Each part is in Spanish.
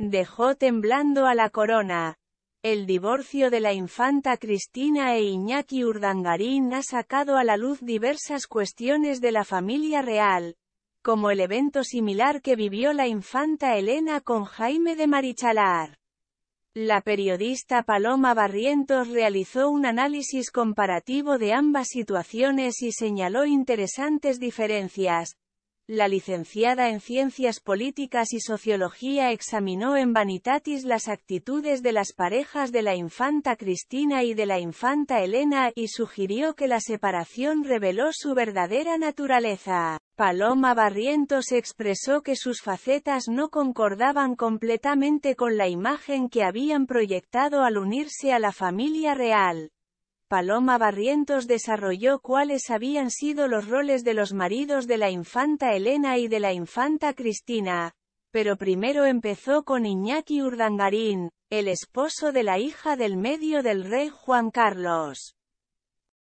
Dejó temblando a la corona. El divorcio de la infanta Cristina e Iñaki Urdangarín ha sacado a la luz diversas cuestiones de la familia real, como el evento similar que vivió la infanta Elena con Jaime de Marichalar. La periodista Paloma Barrientos realizó un análisis comparativo de ambas situaciones y señaló interesantes diferencias, la licenciada en Ciencias Políticas y Sociología examinó en Vanitatis las actitudes de las parejas de la infanta Cristina y de la infanta Elena, y sugirió que la separación reveló su verdadera naturaleza. Paloma Barrientos expresó que sus facetas no concordaban completamente con la imagen que habían proyectado al unirse a la familia real. Paloma Barrientos desarrolló cuáles habían sido los roles de los maridos de la infanta Elena y de la infanta Cristina, pero primero empezó con Iñaki Urdangarín, el esposo de la hija del medio del rey Juan Carlos.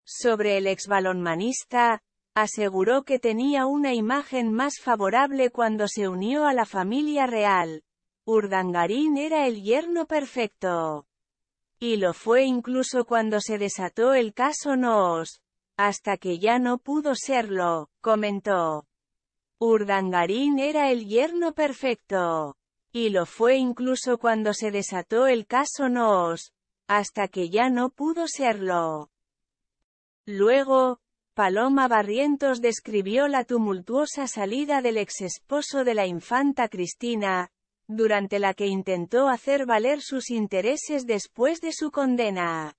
Sobre el exbalonmanista, aseguró que tenía una imagen más favorable cuando se unió a la familia real. Urdangarín era el yerno perfecto. Y lo fue incluso cuando se desató el caso Noos. Hasta que ya no pudo serlo, comentó. Urdangarín era el yerno perfecto. Y lo fue incluso cuando se desató el caso Noos. Hasta que ya no pudo serlo. Luego, Paloma Barrientos describió la tumultuosa salida del ex esposo de la infanta Cristina, durante la que intentó hacer valer sus intereses después de su condena.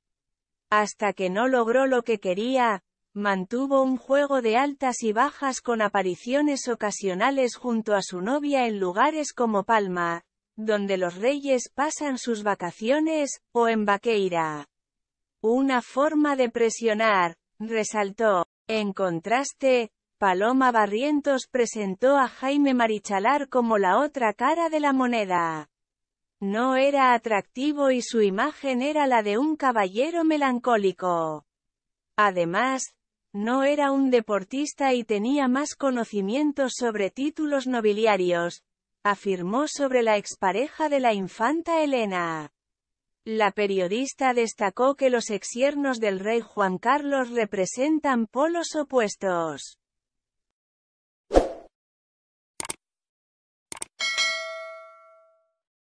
Hasta que no logró lo que quería, mantuvo un juego de altas y bajas con apariciones ocasionales junto a su novia en lugares como Palma, donde los reyes pasan sus vacaciones, o en Vaqueira. Una forma de presionar, resaltó. En contraste, Paloma Barrientos presentó a Jaime Marichalar como la otra cara de la moneda. No era atractivo y su imagen era la de un caballero melancólico. Además, no era un deportista y tenía más conocimientos sobre títulos nobiliarios, afirmó sobre la expareja de la infanta Elena. La periodista destacó que los exiernos del rey Juan Carlos representan polos opuestos.